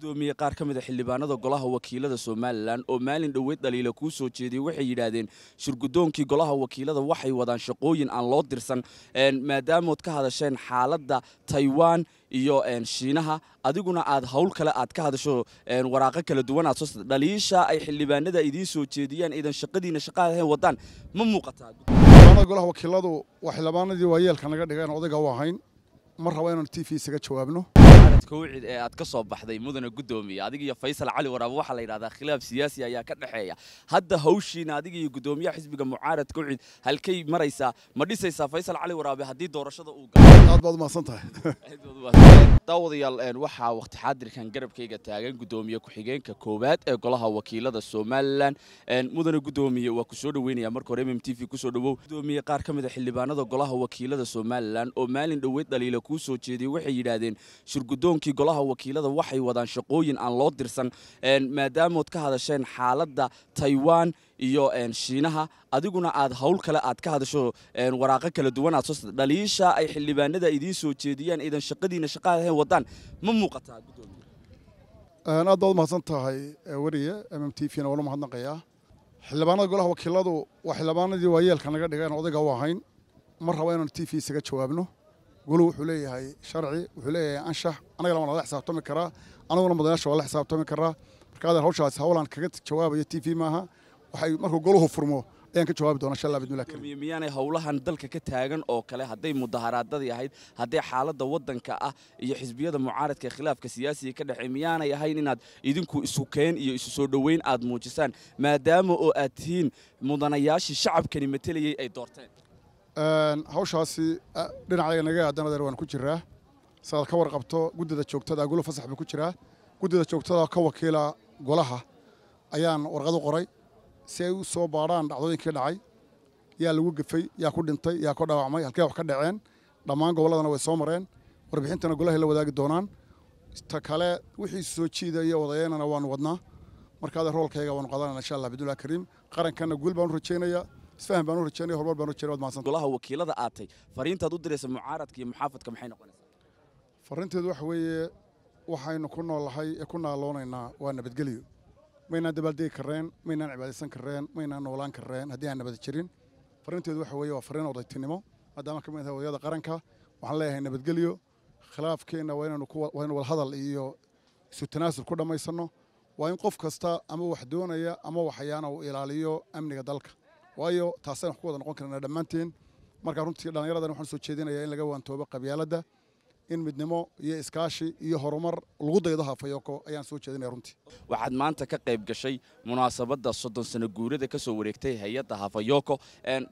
gudoomiye qaar ka mid a ah xildhibaanada golaha wakiilada somalilan oo maalin dhoweyd dhaliila kuu soo jeediyey waxay yidhaahdeen shirgudoonkii golaha wakiilada waxay wadaan shaqooyin aan loo dirsan maadaamood ka hadasheen xaaladda taiwan iyo shiinaha adiguna aad howl kale aad ka hadasho waraaqo kala duwan aad soo dhaliisha ay xildhibaanada idiin soo jeediyaan idan shaqadiina shaqaahen wadaan ma muuqataa golaha wakiiladu waa xildhibaanadii waayeelka naga dhigeen odayga u ahayn ma rabo inaan t v isaga jawaabno sanad kowcid ee eh, aad ka soo baxday mudane guddoomiye adiga iyo faysal cali waraabo waxaa la yidhahdaa khilaaf siyaasi ayaa ka dhexeeya hadda hawshiina adiga iyo guddoomiyaha xisbiga mucaarad kowcid halkay maraysaa ma dhisaysaa faysal cali waraabe haddii doorashada uu galo baad umahadsan tahay daawadayaal eh, waxaa waqti xaadirkan garabkayga taagan guddoomiye ku-xigeenka koowaad ee golaha wakiilada somalilan eh, mudane guddoomiye waa kusoo dhaweynaya marka hore m m t v kusoo dhawow guddoomiye qaar ka mid a ah xildhibaanada golaha wakiilada somalilan oo maalin dhoweed dhaliila kuu soo jeediyey waxay yidhaahdeen shirgud guddoonkii golaha wakiilada waxay wadaan shaqooyin aan loo dirsan maadaamood ka hadasheen xaaladda taiwan iyo shiinaha adiguna aad hawl kale aad ka hadasho waraaqo kala duwan aad soo dhaliisha ay xildhibaanada idiin soo jeediyaan idan shaqadiina shaqaahen wadaan ma muuqataa aad baad umahadsan tahay wariye m m t v na waa mahadnaqayaa xildhibaanada golaha wakiiladu waa xildhibaanadii waayeelka naga dhigeen odayga u ahayn ma rabo inaan t v isaga jawaabno golo wuxuu leeyahay sharci wuxuu leeyahay anshax anagana waan lala xisaabtami karaa anaguna madayaasha waa la xisaabtami karaa marka adeer hawshaas hawlaan kaga jawaabayo t v maaha waxay markuu golahu furmo ayaan ka jawaabi doona inshallah bidmillah karim miyaanay howlahan dalka ka taagan oo kale hadday mudaharaaddadii ahayd hadday xaaladda waddanka ah iyo xisbiyada mucaaradka khilaafka siyaasiga ka dhexey miyaanay ahayn inaad idinku isu keen iyo isu soo dhoweyn aad muujisaan maadaama oo aad tihiin mudanayaashii shacabkani matelayey ay doorteen hawshaasi dhinacayaga naga aadan waan ku jiraa saaad ka warqabto guddida joogtada golo fasax buu ku jiraa guddida joogtada ka wakiila golaha ayaan warqad u qoray si ay u soo baadhaan dhacdooyinkii dhacay yaa lagu gafay yaa ku dhintay yaa ku dhaawacmay halkee wax ka dhaceen dhammaan goboladana way soo mareen warbixintana golahay la wadaagi doonaan ta kale wixii soo jiidaya odayaynana waanu wadnaa marka adeer roolkayga waanu qaadanana insha allah bidullah kariim qarankanna guul baanu rajaynayaa isfahan baan u rajaynaya horumar baan u rajaynaya waad mahadsan golaha wakiilada aatay fariintaad u diraysa mucaaradka iyo muxaafadka maxay noqonaysaa fariinteedu waxa weeye waxaynu ku noolahay ee ku naaloonaynaa waa nabadgelyo maynaan dabaaldegi kareen maynaan cibaadaysan kareen maynaan noolaan kareen haddii aan nabad jirin fariinteedu waxa weeye waa fariin odaytinimo maadaama ka mid tahay wadayaada qaranka waxaan leeyahay nabadgelyo khilaafkeenna waa inaynu wadahadal iyo isu tanaasul ku dhammaysanno waa in qof kasta ama wax doonaya ama waxyaana uu ilaaliyo amniga dalka waayo taasaan wax ku wada noqon karana dhammaanteen markaa runtii dhallinyaradan waxaan soo jeedinayaa in laga waantoobo qabyaalada in midnimo iyo iskaashi iyo horumar lagu daydo haafayooko ayaan soo jeedinaya runtii waxaad maanta ka qayb gashay munaasabadda soddon sano guurada ka soo wareegtay hay-adda haafayooko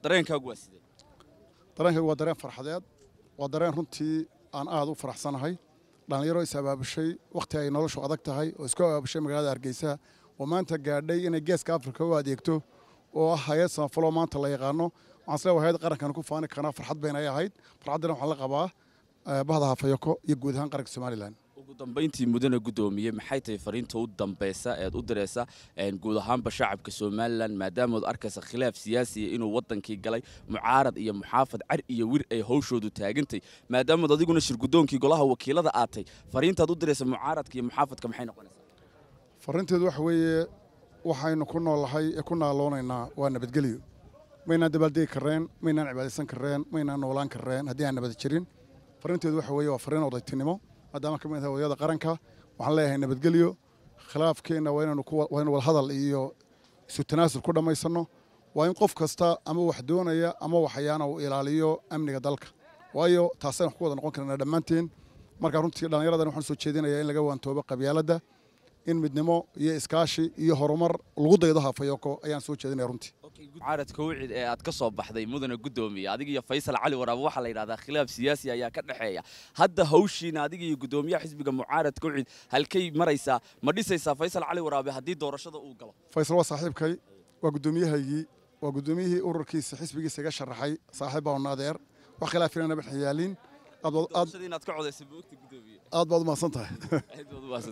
dareenkaagu waa sidee dareenkaygu waa dareen farxadeed waa dareen runtii aan aada u faraxsanahay dhallinyaro is abaabushay wakhti ay noloshu adag tahay oo isku abaabushay magaalada hargeysaha oo maanta gaadhay inay geeska afrika u adeegto oo ah hay-ad samafaloo maanta la yaqaano waxaan isleewa hay-ad qarankan ku faani karnaa farxad bayna ay ahayd farxaddana waxaan la qabaa eh, bahda hafayako iyo guud ahaan qaranka somalilan ugu dambayntii mudane guddoomiyey maxay tahay fariinta u dambeysa eed u diraysa guud ahaanba shacabka somalilan maadaama ood arkaysa khilaaf siyaasiya inuu waddankii galay mucaarad iyo muxaafad car iyo wir ay howshoodu taagantay maadaamaod adiguna shirgudoonkii golaha wakiilada aatay fariintaad u diraysa mucaaradka iyo muxaafadka maxay noqonaysaa fariinteedu waxa weeye waxaynu ku noolahay ee ku naaloonaynaa waa nabadgelyo maynaan dabaaldegi kareen maynaan cibaadaysan kareen maynaan noolaan kareen haddii aan nabad jirin farrinteedu waxa weeye waa farriin odaytinimo maadaama ka mid tahay wadayada qaranka waxaan leeyahay nabadgelyo khilaafkeenna waa inaynu walhadal iyo isu tanaasul ku dhammaysanno waa in qof kasta ama wax doonaya ama waxyaana uu ilaaliyo amniga dalka waayo taasaynu ku wada noqon karnaa dhammaanteen markaa runtii dhallinyaradan waxaan soo jeedinayaa in laga waantoobo qabyaaladda in midnimo iyo iskaashi iyo horumar lagu daydo hafayoko ayaan soo jeedinaya runtii mucaaradka wicid ee aad ka soo baxday mudane guddoomiye adiga iyo faysal cali waraabo waxaa la yidhahdaa khilaaf siyaasi ayaa ka dhexeeya hadda hawshiina adiga iyo guddoomiyaha xisbiga mucaaradka wicid halkay maraysaa ma dhisaysaa faysal cali waraabe haddii doorashada uu galo faysal waa saaxiibkay waa gudoomiyahaygii waa guddoomiyihii ururkiisa xisbigiisa iga sharaxay saaxiib baa wax khilaafina nama xiyaalin aad baad u tahay